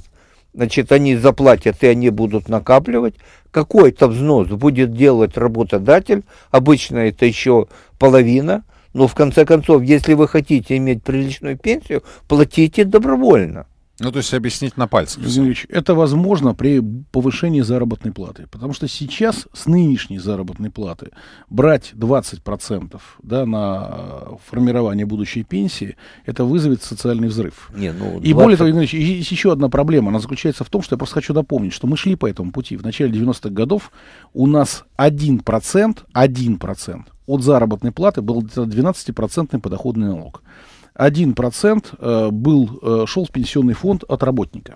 значит, они заплатят, и они будут накапливать. Какой-то взнос будет делать работодатель, обычно это еще половина, но в конце концов, если вы хотите иметь приличную пенсию, платите добровольно. Ну, то есть объяснить на пальцах. Евгеньевич, это возможно при повышении заработной платы. Потому что сейчас с нынешней заработной платы брать 20% да, на формирование будущей пенсии, это вызовет социальный взрыв. Не, ну, и более того, Евгеньевич, есть еще одна проблема. Она заключается в том, что я просто хочу напомнить, что мы шли по этому пути. В начале 90-х годов у нас 1%, 1% от заработной платы был 12% подоходный налог. 1% э, был, э, шел в пенсионный фонд от работника.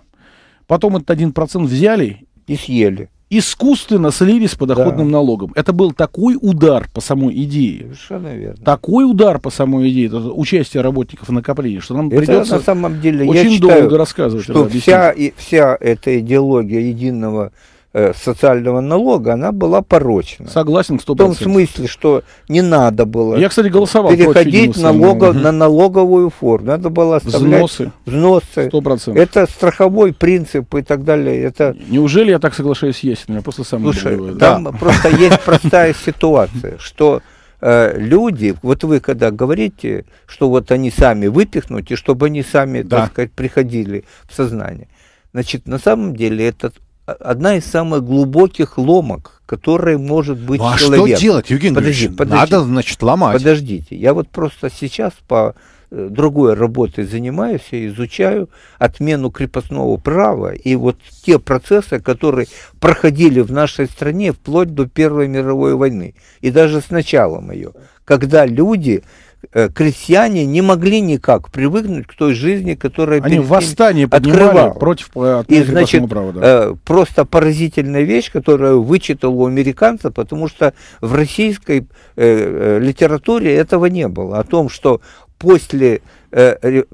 Потом этот 1% взяли и съели. Искусственно слили с подоходным да. налогом. Это был такой удар по самой идее. Совершенно верно. Такой удар по самой идее, это участие работников в накоплении, что нам это придется на самом деле, очень я считаю, долго рассказывать. Что вся, и, вся эта идеология единого Э, социального налога, она была порочна. Согласен, 100%. В том смысле, что не надо было Я, кстати, голосовал переходить налога, на налоговую форму. Надо было оставлять взносы. взносы. 100%. Это страховой принцип и так далее. Это... Неужели я так соглашаюсь есть? У ну, меня просто сам Слушай, не там да. (laughs) просто есть простая ситуация, что э, люди, вот вы когда говорите, что вот они сами выпихнуть, и чтобы они сами, да. так сказать, приходили в сознание, значит, на самом деле этот а, одна из самых глубоких ломок, которые может быть ну, а человек. что делать, Евгений подожди, подожди, Надо, значит, ломать. Подождите, я вот просто сейчас по э, другой работой занимаюсь и изучаю отмену крепостного права и вот те процессы, которые проходили в нашей стране вплоть до Первой мировой войны и даже с началом ее, когда люди Э, крестьяне не могли никак привыкнуть к той жизни, которая Они восстание открывала. против э, И, значит, права, да. Э, просто поразительная вещь, которую вычитал у американца, потому что в российской литературе этого не было. О том, что после,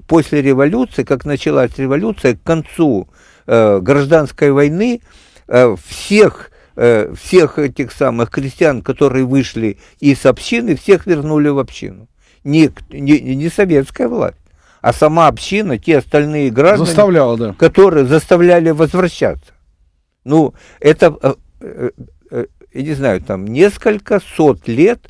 после революции, как началась революция, к концу гражданской войны всех всех этих самых крестьян, которые вышли из общины, всех вернули в общину не, не, не советская власть, а сама община, те остальные граждане, Заставляла, да. которые заставляли возвращаться. Ну, это, э, э, э, я не знаю, там несколько сот лет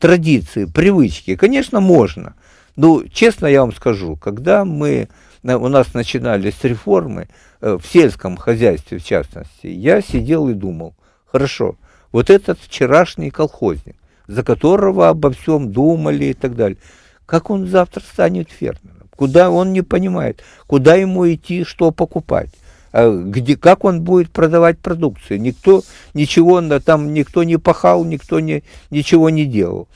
традиции, привычки. Конечно, можно. Ну, честно я вам скажу, когда мы, у нас начинались реформы, в сельском хозяйстве в частности, я сидел и думал, хорошо, вот этот вчерашний колхозник, за которого обо всем думали и так далее. Как он завтра станет фермером? Куда он не понимает? Куда ему идти, что покупать? А где, как он будет продавать продукцию. Никто ничего там, никто не пахал, никто не, ничего не делал.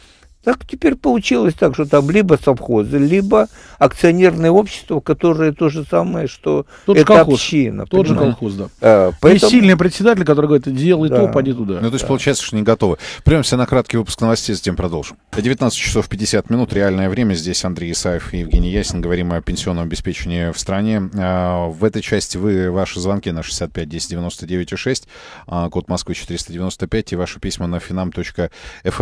Так теперь получилось так, что там либо совхозы, либо акционерное общество, которое то же самое, что тот это колхоз, община. Тот понимаешь? же колхоз, да. А, поэтому... Есть сильный председатель, который говорит, делай да. то, поди туда. Ну, то есть да. получается, что не готовы. Прервемся на краткий выпуск новостей, затем продолжим. 19 часов 50 минут, реальное время. Здесь Андрей Исаев и Евгений Ясин. Говорим о пенсионном обеспечении в стране. А, в этой части вы, ваши звонки на 65 10 99 6, код Москвы 495 и ваши письма на finam.fm.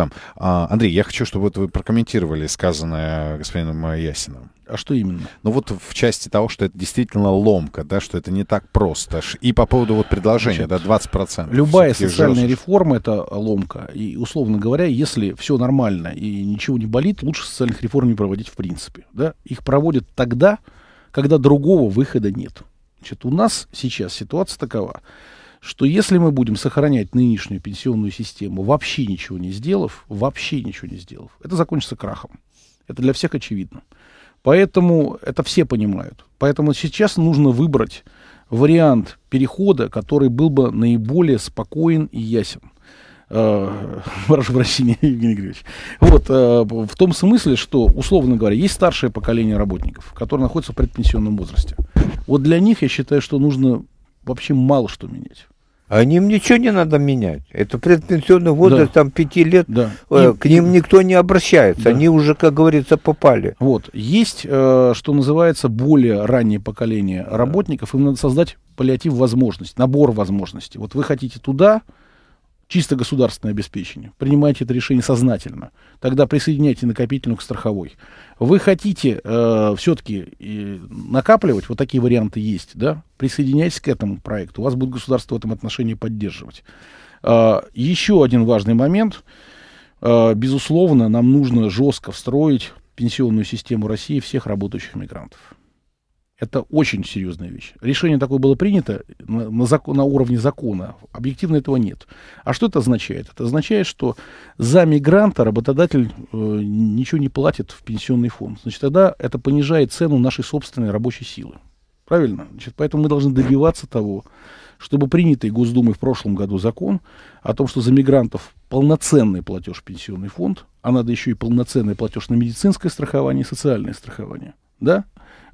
Эм. А, Андрей, я хочу, чтобы вот вы прокомментировали сказанное господином Ясиным. А что именно? Ну вот в части того, что это действительно ломка, да, что это не так просто. И по поводу вот предложения, Значит, да, 20%. Любая социальная жестко. реформа — это ломка. И, условно говоря, если все нормально и ничего не болит, лучше социальных реформ не проводить в принципе. Да? Их проводят тогда, когда другого выхода нет. Значит, у нас сейчас ситуация такова что если мы будем сохранять нынешнюю пенсионную систему, вообще ничего не сделав, вообще ничего не сделав, это закончится крахом. Это для всех очевидно. Поэтому это все понимают. Поэтому сейчас нужно выбрать вариант перехода, который был бы наиболее спокоен и ясен. Э, (laughs) прошу прощения, (laughs) Евгений Григорьевич. Вот, э, в том смысле, что, условно говоря, есть старшее поколение работников, которые находятся в предпенсионном возрасте. Вот для них, я считаю, что нужно вообще мало что менять. А им ничего не надо менять. Это предпенсионный возраст, да. там, пяти лет, да. э, к ним никто не обращается. Да. Они уже, как говорится, попали. Вот. Есть, э, что называется, более раннее поколение работников. Им надо создать паллиатив возможность, набор возможностей. Вот вы хотите туда, чисто государственное обеспечение. Принимайте это решение сознательно. Тогда присоединяйте накопительную к страховой. Вы хотите э, все-таки э, накапливать, вот такие варианты есть, да? Присоединяйтесь к этому проекту. У вас будет государство в этом отношении поддерживать. Э, а, еще один важный момент. Э, безусловно, нам нужно жестко встроить пенсионную систему России всех работающих мигрантов. Это очень серьезная вещь. Решение такое было принято на, на, закон, на уровне закона. Объективно этого нет. А что это означает? Это означает, что за мигранта работодатель э, ничего не платит в пенсионный фонд. Значит, тогда это понижает цену нашей собственной рабочей силы. Правильно? Значит, поэтому мы должны добиваться того, чтобы принятый Госдумой в прошлом году закон о том, что за мигрантов полноценный платеж в пенсионный фонд, а надо еще и полноценный платеж на медицинское страхование и социальное страхование. Да?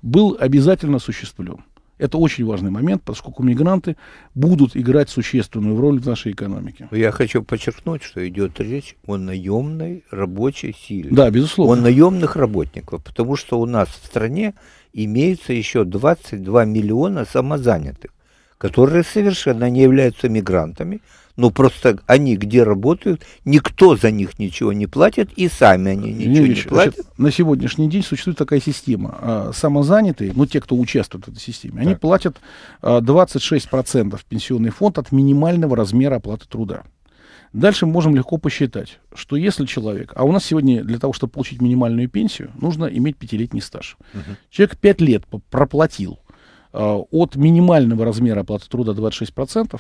был обязательно осуществлен. Это очень важный момент, поскольку мигранты будут играть существенную роль в нашей экономике. Я хочу подчеркнуть, что идет речь о наемной рабочей силе. Да, безусловно. О наемных работниках, потому что у нас в стране имеется еще 22 миллиона самозанятых, которые совершенно не являются мигрантами, ну просто они где работают, никто за них ничего не платит, и сами они э, ничего не, не платят. на сегодняшний день существует такая система. А, самозанятые, ну, те, кто участвует в этой системе, так. они платят 26% а, пенсионный фонд от минимального размера оплаты труда. Дальше мы можем легко посчитать, что если человек, а у нас сегодня для того, чтобы получить минимальную пенсию, нужно иметь пятилетний стаж. Угу. Человек пять лет проплатил э, от минимального размера оплаты труда 26%,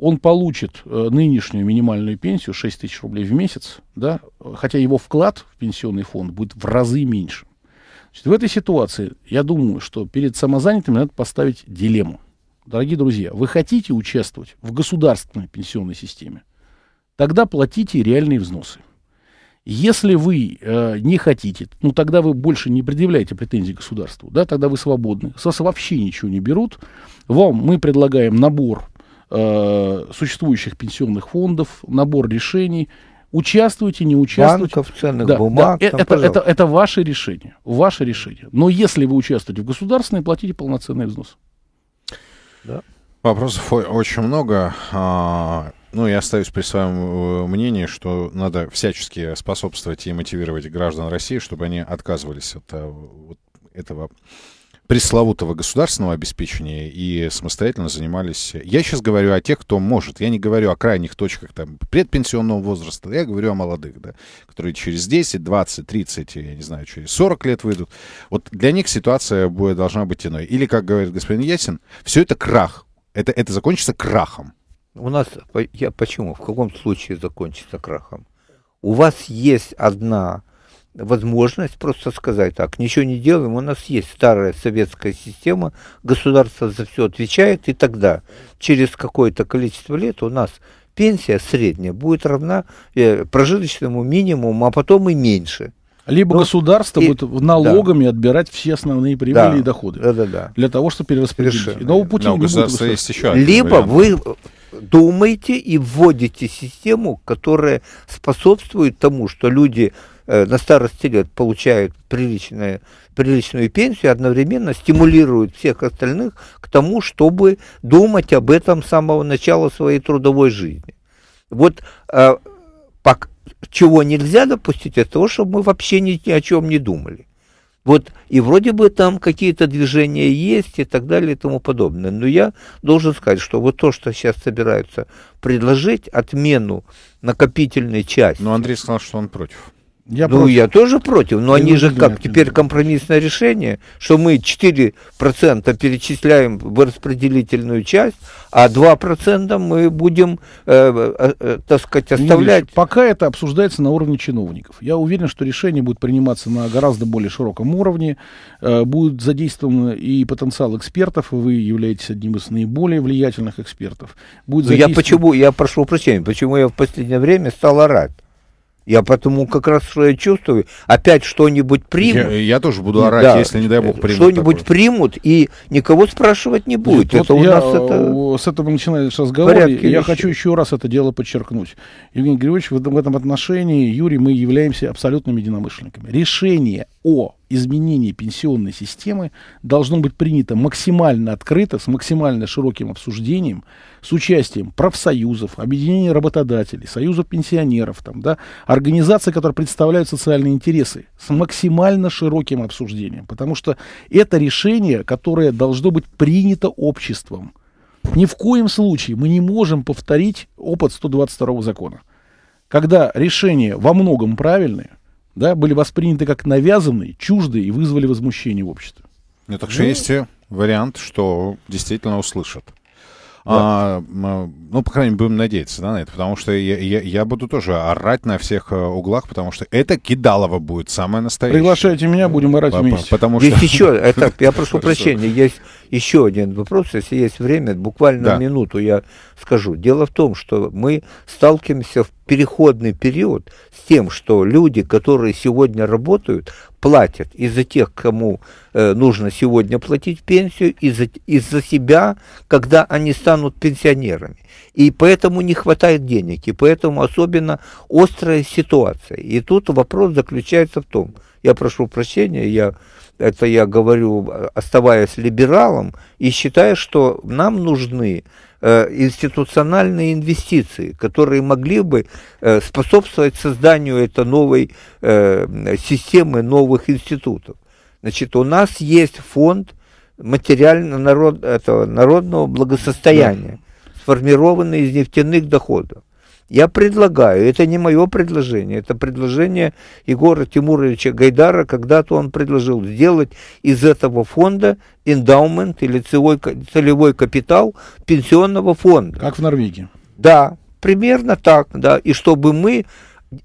он получит э, нынешнюю минимальную пенсию 6 тысяч рублей в месяц, да, хотя его вклад в пенсионный фонд будет в разы меньше. Значит, в этой ситуации, я думаю, что перед самозанятыми надо поставить дилемму. Дорогие друзья, вы хотите участвовать в государственной пенсионной системе, тогда платите реальные взносы. Если вы э, не хотите, ну тогда вы больше не предъявляете претензий государству, да, тогда вы свободны. С вас вообще ничего не берут. Вам мы предлагаем набор Э, существующих пенсионных фондов, набор решений. Участвуйте, не участвуйте. Банков, ценных да, бумаг. Да, э, там, это, это, это ваше решение. Ваше решение. Но если вы участвуете в государственной, платите полноценный взнос. Да. Вопросов очень много. А, ну, я остаюсь при своем э, мнении, что надо всячески способствовать и мотивировать граждан России, чтобы они отказывались от а, этого пресловутого государственного обеспечения и самостоятельно занимались... Я сейчас говорю о тех, кто может. Я не говорю о крайних точках там, предпенсионного возраста. Я говорю о молодых, да, которые через 10, 20, 30, я не знаю, через 40 лет выйдут. Вот для них ситуация будет, должна быть иной. Или, как говорит господин Ясин, все это крах. Это, это закончится крахом. У нас... Я почему? В каком случае закончится крахом? У вас есть одна возможность просто сказать так, ничего не делаем, у нас есть старая советская система, государство за все отвечает, и тогда через какое-то количество лет у нас пенсия средняя будет равна э, прожиточному минимуму, а потом и меньше. Либо Но, ну, государство и, будет налогами да. отбирать все основные прибыли да, и доходы. Да, да, да. Для того, чтобы перераспределить. Но у Путина не будет Есть еще Либо вариант. вы думаете и вводите систему, которая способствует тому, что люди Э, на старости лет получают приличную приличную пенсию, одновременно стимулируют всех остальных к тому, чтобы думать об этом с самого начала своей трудовой жизни. Вот э, чего нельзя допустить, это то, чтобы мы вообще ни, ни о чем не думали. Вот и вроде бы там какие-то движения есть и так далее и тому подобное. Но я должен сказать, что вот то, что сейчас собираются предложить, отмену накопительной части. Но Андрей сказал, что он против. Я ну, против. я тоже против, но я они же как нет, теперь нет. компромиссное решение, что мы 4% перечисляем в распределительную часть, а 2% мы будем, э, э, э, так сказать, оставлять. Видишь, пока это обсуждается на уровне чиновников. Я уверен, что решение будет приниматься на гораздо более широком уровне, э, будет задействован и потенциал экспертов, вы являетесь одним из наиболее влиятельных экспертов. Будет ну, задействован... Я почему, я прошу прощения, почему я в последнее время стал орать? Я потому как раз что я чувствую, опять что-нибудь примут. Я, я тоже буду орать, да, если, не дай бог, примут. Что-нибудь такое. примут, и никого спрашивать не будет. Нет, это вот у я, нас это... С этого начинается разговор. Я вещей. хочу еще раз это дело подчеркнуть. Евгений Григорьевич, в этом, в этом отношении, Юрий, мы являемся абсолютными единомышленниками. Решение о изменении пенсионной системы должно быть принято максимально открыто, с максимально широким обсуждением, с участием профсоюзов, объединений работодателей, союзов пенсионеров, там, да, организаций, которые представляют социальные интересы, с максимально широким обсуждением. Потому что это решение, которое должно быть принято обществом. Ни в коем случае мы не можем повторить опыт 122 закона. Когда решения во многом правильные, да, были восприняты как навязанные, чуждые и вызвали возмущение в обществе. Ну, так что ну, есть э, вариант, что действительно услышат. Да. А, ну, по крайней мере, будем надеяться да, на это, потому что я, я, я буду тоже орать на всех э, углах, потому что это Кидалова будет самое настоящее. Приглашайте меня, будем орать по, вместе. Потому есть что... еще, (laughs) это, я прошу прощения, есть еще один вопрос, если есть время, буквально да. минуту я скажу. Дело в том, что мы сталкиваемся в переходный период с тем, что люди, которые сегодня работают, платят из за тех, кому э, нужно сегодня платить пенсию, из за, и за себя, когда они станут пенсионерами. И поэтому не хватает денег, и поэтому особенно острая ситуация. И тут вопрос заключается в том, я прошу прощения, я это я говорю, оставаясь либералом, и считаю, что нам нужны Э, институциональные инвестиции, которые могли бы э, способствовать созданию этой новой э, системы, новых институтов. Значит, у нас есть фонд материального народ, этого, народного благосостояния, сформированный из нефтяных доходов. Я предлагаю, это не мое предложение, это предложение Егора Тимуровича Гайдара, когда-то он предложил сделать из этого фонда эндаумент или целевой капитал пенсионного фонда. Как в Норвегии. Да, примерно так, да, и чтобы мы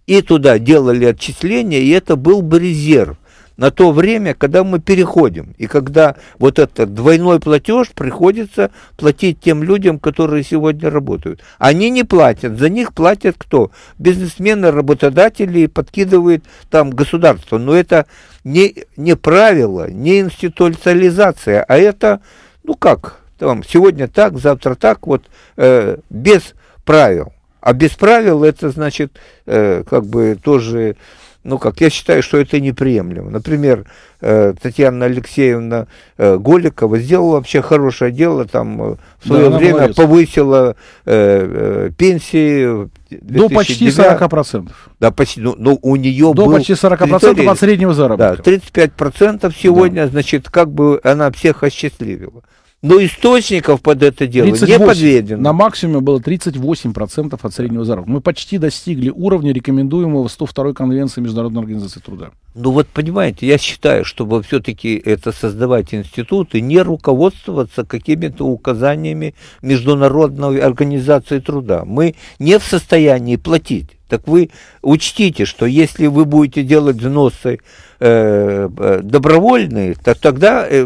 и туда делали отчисления, и это был бы резерв на то время, когда мы переходим, и когда вот этот двойной платеж приходится платить тем людям, которые сегодня работают. Они не платят, за них платят кто? Бизнесмены, работодатели, подкидывают там государство. Но это не, не правило, не институциализация, а это, ну как, там, сегодня так, завтра так, вот э, без правил. А без правил это значит, э, как бы тоже ну как, я считаю, что это неприемлемо. Например, э, Татьяна Алексеевна э, Голикова сделала вообще хорошее дело, там э, в свое да, время молодец. повысила э, э, пенсии. 2009. До почти 40%. Да, почти, ну, но ну, у нее До был почти 40% критерий, от среднего заработка. Да, 35% сегодня, да. значит, как бы она всех осчастливила но источников под это дело 38, не подведено. На максимуме было 38% от среднего заработка. Мы почти достигли уровня рекомендуемого 102 конвенции Международной организации труда. Ну вот понимаете, я считаю, чтобы все-таки это создавать институты, не руководствоваться какими-то указаниями Международной организации труда. Мы не в состоянии платить. Так вы учтите, что если вы будете делать взносы э, э добровольные, то тогда э,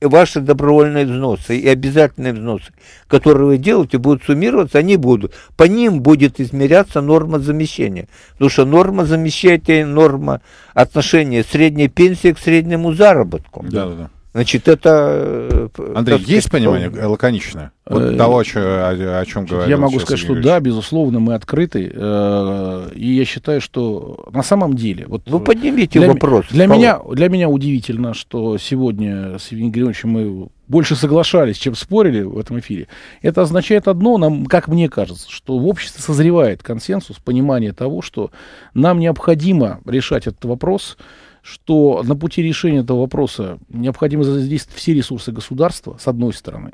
ваши добровольные взносы и обязательные взносы, которые вы делаете, будут суммироваться, они будут. По ним будет измеряться норма замещения. Потому что норма замещения, норма отношения средней пенсии к среднему заработку. Да, да, да. Значит, это... Э, э, Андрей, так, есть понимание лаконичное? Вот э, того, о, чем, о, о чем говорил. Я могу сказать, что да, безусловно, мы открыты. Э, и я считаю, что на самом деле... Вот, Вы поднимите для, вопрос. Для меня, для меня удивительно, что сегодня с Евгением Григорьевичем мы больше соглашались, чем спорили в этом эфире. Это означает одно, нам, как мне кажется, что в обществе созревает консенсус, понимание того, что нам необходимо решать этот вопрос что на пути решения этого вопроса необходимо задействовать все ресурсы государства, с одной стороны.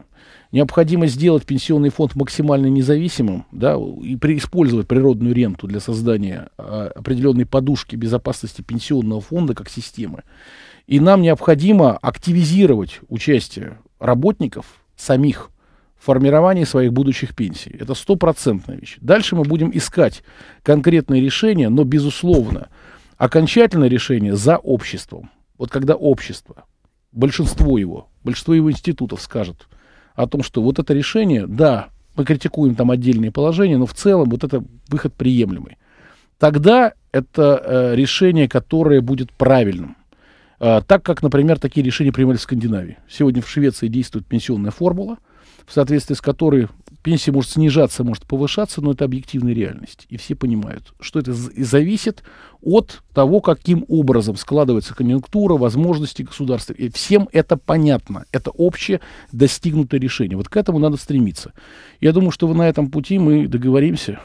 Необходимо сделать пенсионный фонд максимально независимым да, и при, использовать природную ренту для создания а, определенной подушки безопасности пенсионного фонда как системы. И нам необходимо активизировать участие работников самих в формировании своих будущих пенсий. Это стопроцентная вещь. Дальше мы будем искать конкретные решения, но, безусловно, Окончательное решение за обществом. Вот когда общество, большинство его, большинство его институтов скажет о том, что вот это решение, да, мы критикуем там отдельные положения, но в целом вот это выход приемлемый. Тогда это э, решение, которое будет правильным. Э, так как, например, такие решения принимали в Скандинавии. Сегодня в Швеции действует пенсионная формула, в соответствии с которой пенсия может снижаться, может повышаться, но это объективная реальность. И все понимают, что это зависит от того, каким образом складывается конъюнктура, возможности государства. И всем это понятно. Это общее достигнутое решение. Вот к этому надо стремиться. Я думаю, что на этом пути мы договоримся.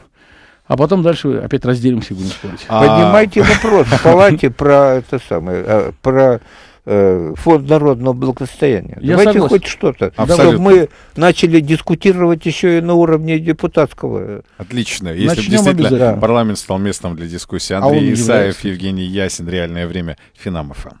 А потом дальше опять разделимся и будем спорить. А, Поднимайте вопрос в палате про это самое, э, про Э, фонд народного благосостояния. Я Давайте согласен. хоть что-то. Чтобы мы начали дискутировать еще и на уровне депутатского. Отлично. Если Начнем действительно парламент стал местом для дискуссии. А Андрей а Исаев, является. Евгений Ясин, реальное время Финамофа.